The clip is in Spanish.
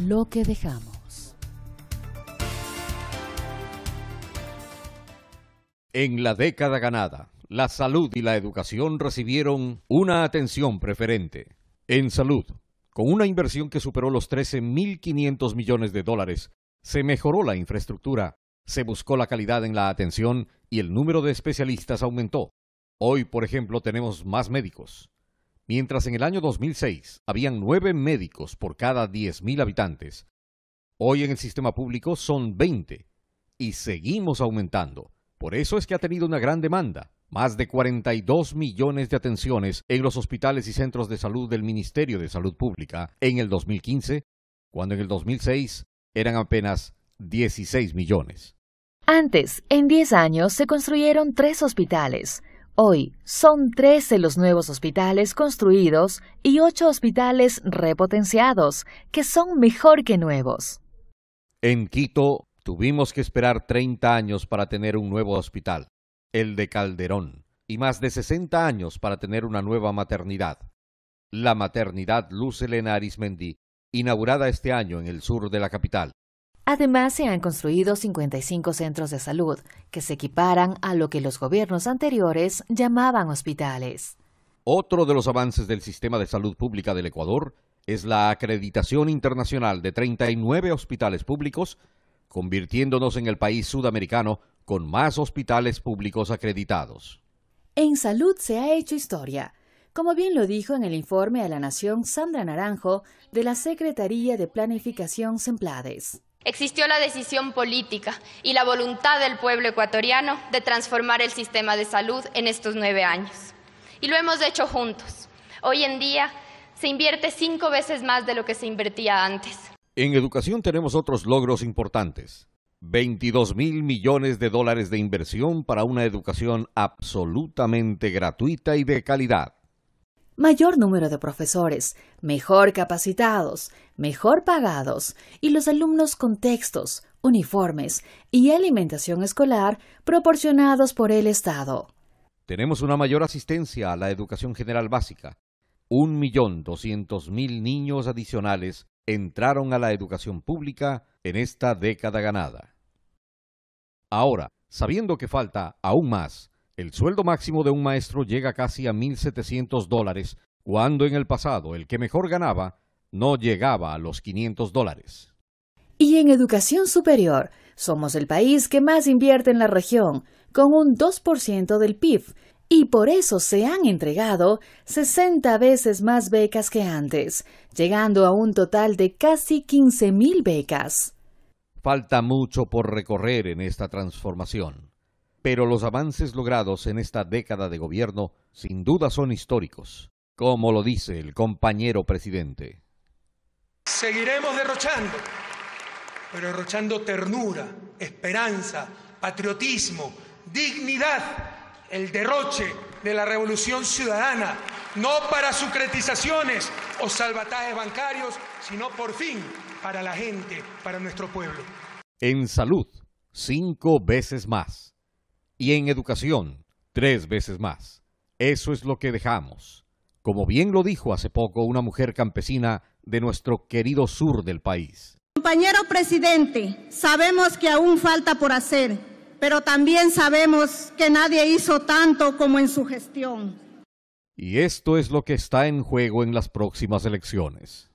lo que dejamos. En la década ganada, la salud y la educación recibieron una atención preferente. En salud, con una inversión que superó los 13.500 millones de dólares, se mejoró la infraestructura, se buscó la calidad en la atención y el número de especialistas aumentó. Hoy, por ejemplo, tenemos más médicos, Mientras en el año 2006 habían nueve médicos por cada 10.000 habitantes, hoy en el sistema público son 20 y seguimos aumentando. Por eso es que ha tenido una gran demanda, más de 42 millones de atenciones en los hospitales y centros de salud del Ministerio de Salud Pública en el 2015, cuando en el 2006 eran apenas 16 millones. Antes, en 10 años, se construyeron tres hospitales Hoy son 13 los nuevos hospitales construidos y 8 hospitales repotenciados, que son mejor que nuevos. En Quito tuvimos que esperar 30 años para tener un nuevo hospital, el de Calderón, y más de 60 años para tener una nueva maternidad. La maternidad Luz Elena Arismendi, inaugurada este año en el sur de la capital. Además, se han construido 55 centros de salud, que se equiparan a lo que los gobiernos anteriores llamaban hospitales. Otro de los avances del sistema de salud pública del Ecuador es la acreditación internacional de 39 hospitales públicos, convirtiéndonos en el país sudamericano con más hospitales públicos acreditados. En salud se ha hecho historia, como bien lo dijo en el informe a la Nación Sandra Naranjo de la Secretaría de Planificación Semplades. Existió la decisión política y la voluntad del pueblo ecuatoriano de transformar el sistema de salud en estos nueve años. Y lo hemos hecho juntos. Hoy en día se invierte cinco veces más de lo que se invertía antes. En educación tenemos otros logros importantes. 22 mil millones de dólares de inversión para una educación absolutamente gratuita y de calidad mayor número de profesores, mejor capacitados, mejor pagados y los alumnos con textos, uniformes y alimentación escolar proporcionados por el Estado. Tenemos una mayor asistencia a la educación general básica. Un millón mil niños adicionales entraron a la educación pública en esta década ganada. Ahora, sabiendo que falta aún más, el sueldo máximo de un maestro llega casi a 1.700 dólares, cuando en el pasado el que mejor ganaba no llegaba a los 500 dólares. Y en educación superior, somos el país que más invierte en la región, con un 2% del PIB, y por eso se han entregado 60 veces más becas que antes, llegando a un total de casi 15.000 becas. Falta mucho por recorrer en esta transformación pero los avances logrados en esta década de gobierno sin duda son históricos, como lo dice el compañero presidente. Seguiremos derrochando, pero derrochando ternura, esperanza, patriotismo, dignidad, el derroche de la revolución ciudadana, no para sucretizaciones o salvatajes bancarios, sino por fin para la gente, para nuestro pueblo. En salud, cinco veces más y en educación tres veces más. Eso es lo que dejamos. Como bien lo dijo hace poco una mujer campesina de nuestro querido sur del país. Compañero presidente, sabemos que aún falta por hacer, pero también sabemos que nadie hizo tanto como en su gestión. Y esto es lo que está en juego en las próximas elecciones.